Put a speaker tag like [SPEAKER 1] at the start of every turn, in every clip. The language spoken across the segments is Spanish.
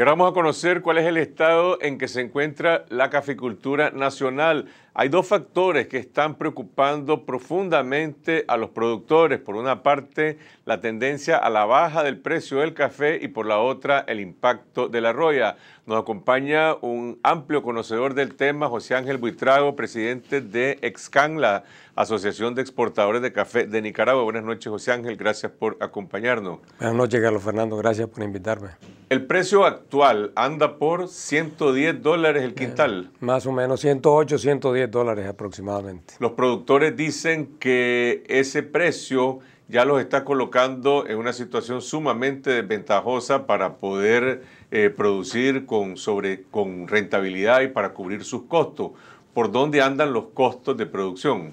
[SPEAKER 1] Y vamos a conocer cuál es el estado en que se encuentra la caficultura nacional. Hay dos factores que están preocupando profundamente a los productores. Por una parte, la tendencia a la baja del precio del café y por la otra, el impacto de la roya. Nos acompaña un amplio conocedor del tema, José Ángel Buitrago, presidente de EXCANLA, Asociación de Exportadores de Café de Nicaragua. Buenas noches, José Ángel. Gracias por acompañarnos.
[SPEAKER 2] Buenas noches, Carlos Fernando. Gracias por invitarme.
[SPEAKER 1] El precio actual anda por 110 dólares el eh, quintal.
[SPEAKER 2] más o menos 108, 110 dólares aproximadamente.
[SPEAKER 1] Los productores dicen que ese precio ya los está colocando en una situación sumamente desventajosa para poder eh, producir con, sobre, con rentabilidad y para cubrir sus costos. ¿Por dónde andan los costos de producción?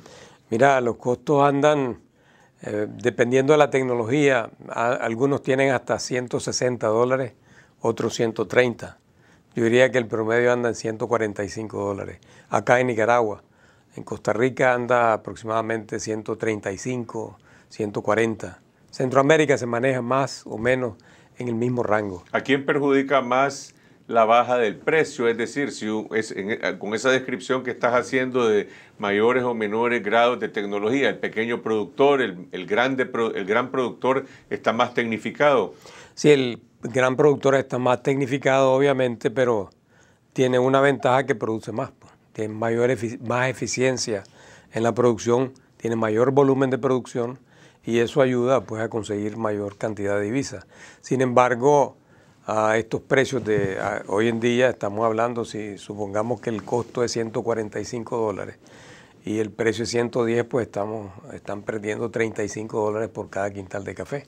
[SPEAKER 1] Mira, los costos andan,
[SPEAKER 2] eh, dependiendo de la tecnología, algunos tienen hasta 160 dólares, otros 130. Yo diría que el promedio anda en 145 dólares. Acá en Nicaragua, en Costa Rica anda aproximadamente 135, 140. Centroamérica se maneja más o menos en el mismo rango.
[SPEAKER 1] ¿A quién perjudica más la baja del precio? Es decir, si eh, con esa descripción que estás haciendo de mayores o menores grados de tecnología, el pequeño productor, el, grande, el gran productor está más tecnificado. Sí, el
[SPEAKER 2] gran productora está más tecnificado, obviamente, pero tiene una ventaja que produce más, pues. tiene mayor más eficiencia en la producción, tiene mayor volumen de producción y eso ayuda pues, a conseguir mayor cantidad de divisas. Sin embargo, a estos precios de hoy en día estamos hablando, si supongamos que el costo es 145 dólares y el precio es 110, pues estamos, están perdiendo 35 dólares por cada quintal de café.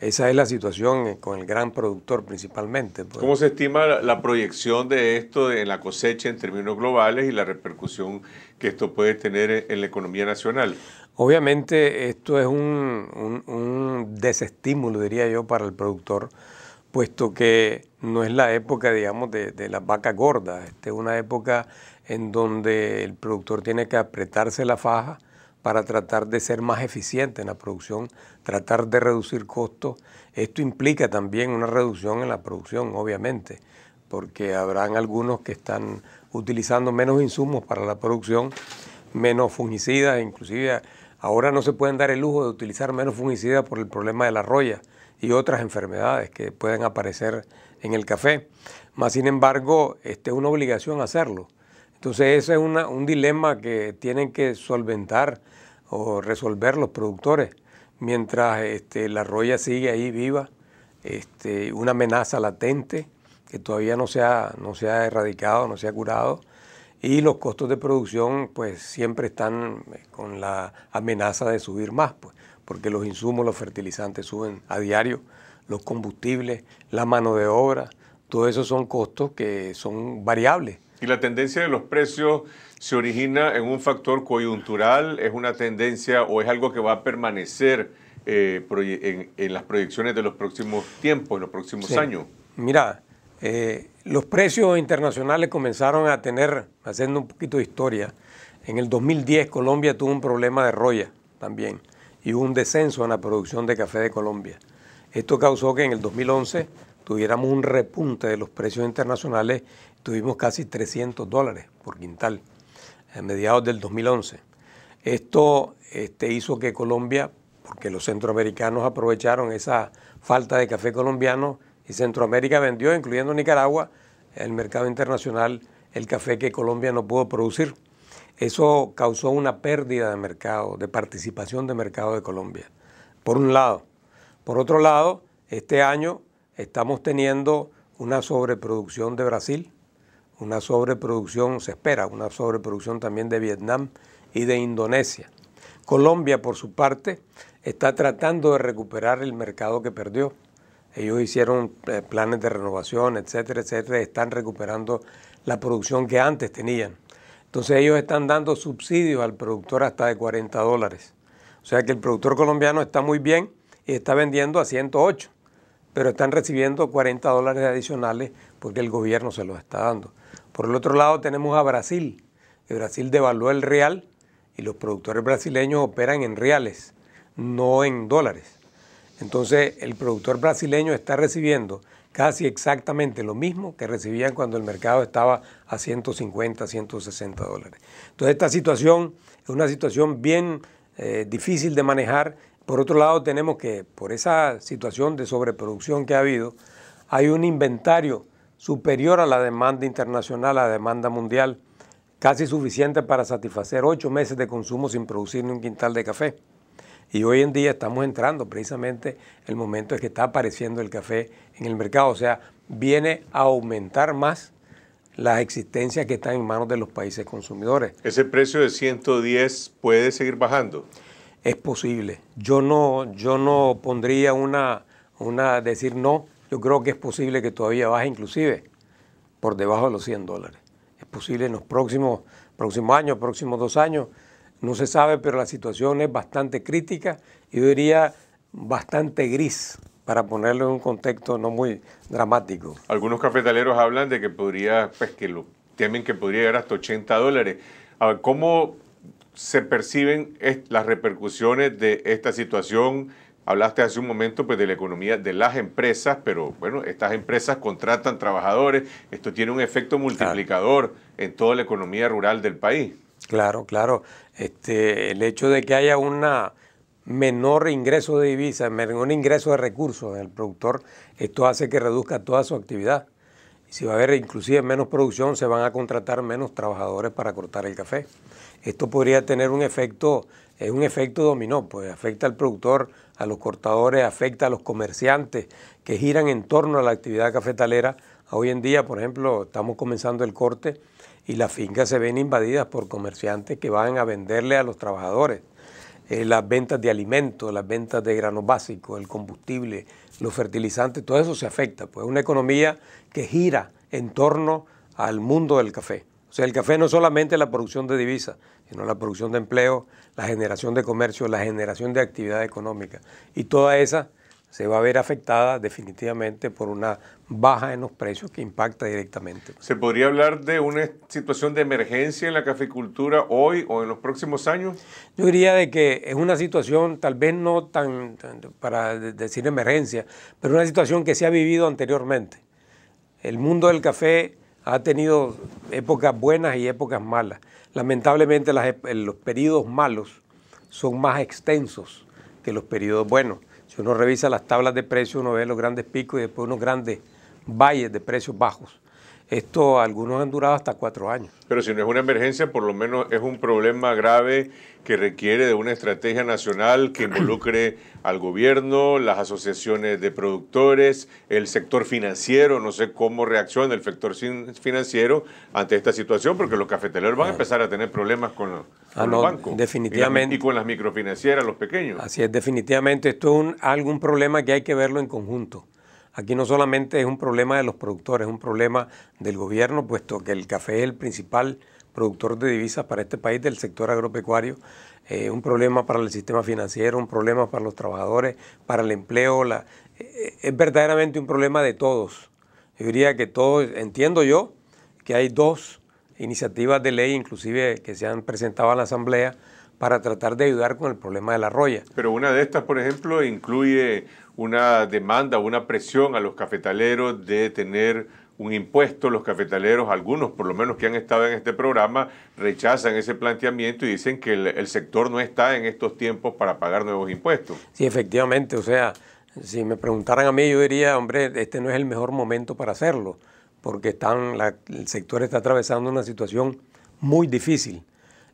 [SPEAKER 2] Esa es la situación eh, con el gran productor principalmente. Pues. ¿Cómo se
[SPEAKER 1] estima la proyección de esto en la cosecha en términos globales y la repercusión que esto puede tener en la economía nacional?
[SPEAKER 2] Obviamente esto es un, desestímulo, diría yo, para el productor, puesto que no es la época, digamos, de, de las vacas gorda Esta es una época en donde el productor tiene que apretarse la faja para tratar de ser más eficiente en la producción, tratar de reducir costos. Esto implica también una reducción en la producción, obviamente, porque habrán algunos que están utilizando menos insumos para la producción, menos fungicidas, inclusive ahora no se pueden dar el lujo de utilizar menos fungicidas por el problema de la roya y otras enfermedades que pueden aparecer en el café. sin embargo, es este, una obligación hacerlo. Entonces ese es un dilema que tienen que solventar o resolver los productores. Mientras este, la roya sigue ahí viva, este, una amenaza latente que todavía no se, ha, no se ha erradicado, no se ha curado, y los costos de producción pues siempre están eh, con la amenaza de subir más, pues, porque los insumos, los fertilizantes suben a diario, los combustibles, la mano de obra, todo eso son costos que son variables
[SPEAKER 1] y la tendencia de los precios se origina en un factor coyuntural, es una tendencia o es algo que va a permanecer eh, en, las proyecciones de los próximos tiempos, en los próximos años.
[SPEAKER 2] Mira, eh, los precios internacionales comenzaron a tener, haciendo un poquito de historia, en el 2010 Colombia tuvo un problema de roya también y hubo un descenso en la producción de café de Colombia. Esto causó que en el 2011 tuviéramos un repunte de los precios internacionales, tuvimos casi 300 dólares por quintal a mediados del 2011. Esto este, hizo que Colombia, porque los centroamericanos aprovecharon esa falta de café colombiano y Centroamérica vendió, incluyendo Nicaragua, el mercado internacional el café que Colombia no pudo producir. Eso causó una pérdida de mercado, de participación de mercado de Colombia, por un lado. Por otro lado, este año estamos teniendo una sobreproducción de Brasil, una sobreproducción, se espera, una sobreproducción también de Vietnam y de Indonesia. Colombia, por su parte, está tratando de recuperar el mercado que perdió. Ellos hicieron eh, planes de renovación, etcétera, etcétera, están recuperando la producción que antes tenían. Entonces ellos están dando subsidios al productor hasta de 40 dólares. O sea que el productor colombiano está muy bien y está vendiendo a 108 pero están recibiendo 40 dólares adicionales porque el gobierno se los está dando. Por el otro lado tenemos a Brasil, Brasil devaluó el real y los productores brasileños operan en reales, no en dólares. Entonces el productor brasileño está recibiendo casi exactamente lo mismo que recibían cuando el mercado estaba a 150, 160 dólares. Entonces esta situación es una situación bien eh, difícil de manejar por otro lado, tenemos que, por esa situación de sobreproducción que ha habido, hay un inventario superior a la demanda internacional, a la demanda mundial, casi suficiente para satisfacer ocho meses de consumo sin producir ni un quintal de café. Y hoy en día estamos entrando precisamente el momento en que está apareciendo el café en el mercado. O sea, viene a aumentar más las existencias que están en manos de los países consumidores.
[SPEAKER 1] ¿Ese precio de 110 puede seguir bajando?
[SPEAKER 2] es posible. Yo no, yo no pondría una, una, decir no, yo creo que es posible que todavía baje inclusive por debajo de los 100 dólares. Es posible en los próximos, próximos años, próximos dos años, no se sabe, pero la situación es bastante crítica y yo diría bastante gris para ponerlo en un contexto no muy dramático.
[SPEAKER 1] Algunos cafetaleros hablan de que podría, pues que lo temen que podría llegar hasta 80 dólares. Ah, ¿cómo se perciben las repercusiones de esta situación? Hablaste hace un momento pues, de la economía de las empresas, pero bueno, estas empresas contratan trabajadores, esto tiene un efecto multiplicador en toda la economía rural del país.
[SPEAKER 2] Claro, claro. Este, el hecho de que haya una menor ingreso de divisas, menor ingreso de recursos en el productor, esto hace que reduzca toda su actividad. si va a haber inclusive menos producción, se van a contratar menos trabajadores para cortar el café esto podría tener un efecto, es eh, un efecto dominó, pues afecta al productor, a los cortadores, afecta a los comerciantes que giran en torno a la actividad cafetalera. Hoy en día, por ejemplo, estamos comenzando el corte y las fincas se ven invadidas por comerciantes que van a venderle a los trabajadores. Eh, las ventas de alimentos, las ventas de granos básicos, el combustible, los fertilizantes, todo eso se afecta. Pues una economía que gira en torno al mundo del café. O sea, el café no solamente la producción de divisas, sino la producción de empleo, la generación de comercio, la generación de actividad económica. Y toda esa se va a ver afectada definitivamente por una baja en los precios que impacta directamente. ¿Se
[SPEAKER 1] podría hablar de una situación de emergencia en la caficultura hoy o en los próximos años?
[SPEAKER 2] Yo diría de que es una situación tal vez no tan para decir emergencia, pero una situación que se ha vivido anteriormente. El mundo del café ha tenido épocas buenas y épocas malas. Lamentablemente los periodos malos son más extensos que los periodos buenos. Si uno revisa las tablas de precios, uno ve los grandes picos y después unos grandes valles de precios bajos. Esto algunos han durado hasta cuatro años.
[SPEAKER 1] Pero si no es una emergencia, por lo menos es un problema grave que requiere de una estrategia nacional que involucre al gobierno, las asociaciones de productores, el sector financiero, no sé cómo reacciona el sector financiero ante esta situación, porque los cafeteleros van a empezar a tener problemas con, los, ah, bancos. Definitivamente. Y, con las microfinancieras, los pequeños. Así
[SPEAKER 2] es, definitivamente. Esto es un, algún problema que hay que verlo en conjunto. Aquí no solamente es un problema de los productores, es un problema del gobierno, puesto que el café es el principal productor de divisas para este país del sector agropecuario, Es eh, un problema para el sistema financiero, un problema para los trabajadores, para el empleo. Eh, es verdaderamente un problema de todos. Yo diría que todos, entiendo yo, que hay dos iniciativas de ley, inclusive
[SPEAKER 1] que se han presentado a la Asamblea, para tratar de ayudar con el problema de la roya. Pero una de estas, por ejemplo, incluye una demanda, una presión a los cafetaleros de tener un impuesto, los cafetaleros, algunos por lo menos que han estado en este programa, rechazan ese planteamiento y dicen que el, sector no está en estos tiempos para pagar nuevos impuestos.
[SPEAKER 2] Sí, efectivamente, o sea, si me preguntaran a mí, yo diría, hombre, este no es el mejor momento para hacerlo, porque están, el sector está atravesando una situación muy difícil,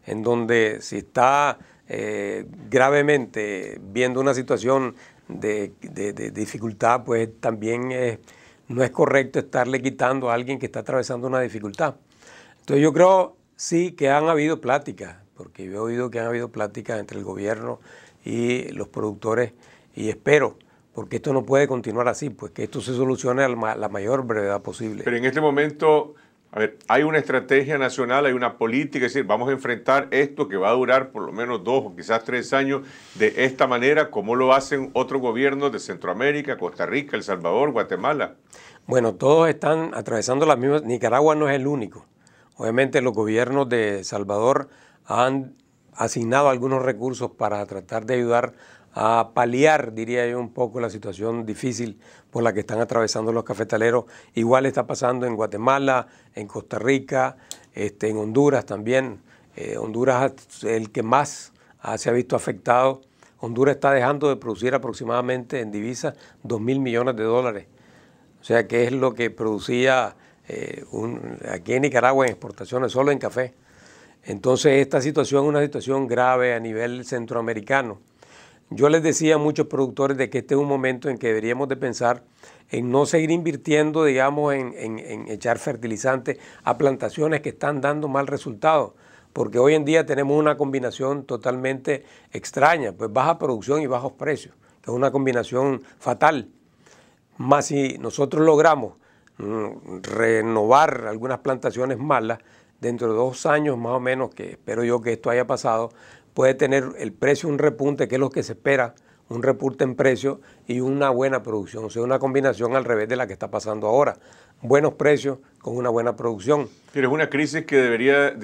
[SPEAKER 2] en donde si está eh, gravemente viendo una situación de, dificultad, pues también eh, no es correcto estarle quitando a alguien que está atravesando una dificultad. Entonces yo creo sí que han habido pláticas, porque yo he oído que han habido pláticas entre el gobierno y los productores y espero porque esto no puede continuar así, pues que esto se solucione a la mayor
[SPEAKER 1] brevedad posible. Pero en este momento a ver, hay una estrategia nacional, hay una política, es decir, vamos a enfrentar esto que va a durar por lo menos dos o quizás tres años de esta manera, como lo hacen otros gobiernos de Centroamérica, Costa Rica, El Salvador, Guatemala.
[SPEAKER 2] Bueno, todos están atravesando las mismas. Nicaragua no es el único. Obviamente los gobiernos de Salvador han asignado algunos recursos para tratar de ayudar a paliar, diría yo, un poco la situación difícil por la que están atravesando los cafetaleros. Igual está pasando en Guatemala, en Costa Rica, este, en Honduras también. Eh, Honduras es el que más se ha visto afectado. Honduras está dejando de producir aproximadamente en divisas 2 mil millones de dólares. O sea, que es lo que producía eh, aquí en Nicaragua en exportaciones, solo en café. Entonces, esta situación es una situación grave a nivel centroamericano. Yo les decía a muchos productores de que este es un momento en que deberíamos de pensar en no seguir invirtiendo, digamos, en, echar fertilizantes a plantaciones que están dando mal resultado, porque hoy en día tenemos una combinación totalmente extraña, pues baja producción y bajos precios, es una combinación fatal. Más si nosotros logramos mm, renovar algunas plantaciones malas, dentro de dos años más o menos, que espero yo que esto haya pasado, puede tener el precio un repunte, que es lo que se espera, un repunte en precio y una buena producción. O sea, una combinación al revés de la que está pasando ahora. Buenos precios con una buena producción.
[SPEAKER 1] Pero es una crisis que debería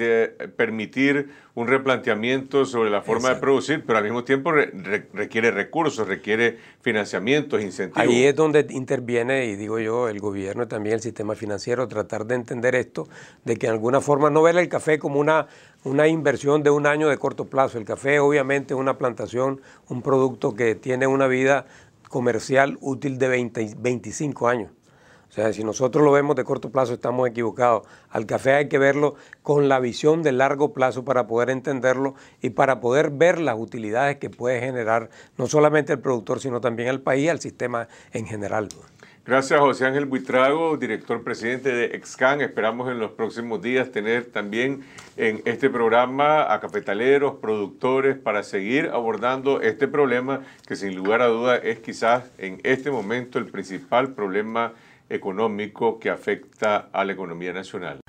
[SPEAKER 1] permitir un replanteamiento sobre la forma de producir, pero al mismo tiempo requiere recursos, requiere financiamientos, incentivos. Ahí
[SPEAKER 2] es donde interviene, y digo yo, el gobierno y también el sistema financiero, tratar de entender esto, de que de alguna forma no ver el café como una una inversión de un año de corto plazo. El café obviamente es una plantación, un producto que tiene una vida comercial útil de 20, 25 años. O sea, si nosotros lo vemos de corto plazo estamos equivocados. Al café hay que verlo con la visión de largo plazo para poder entenderlo y para poder ver las utilidades que puede generar no solamente el productor, sino también el país, el sistema en general. Pues.
[SPEAKER 1] Gracias, José Ángel Buitrago, director presidente de Excan. Esperamos en los próximos días tener también en este programa a capitaleros, productores, para seguir abordando este problema que sin lugar a duda es quizás en este momento el principal problema económico que afecta a la economía nacional.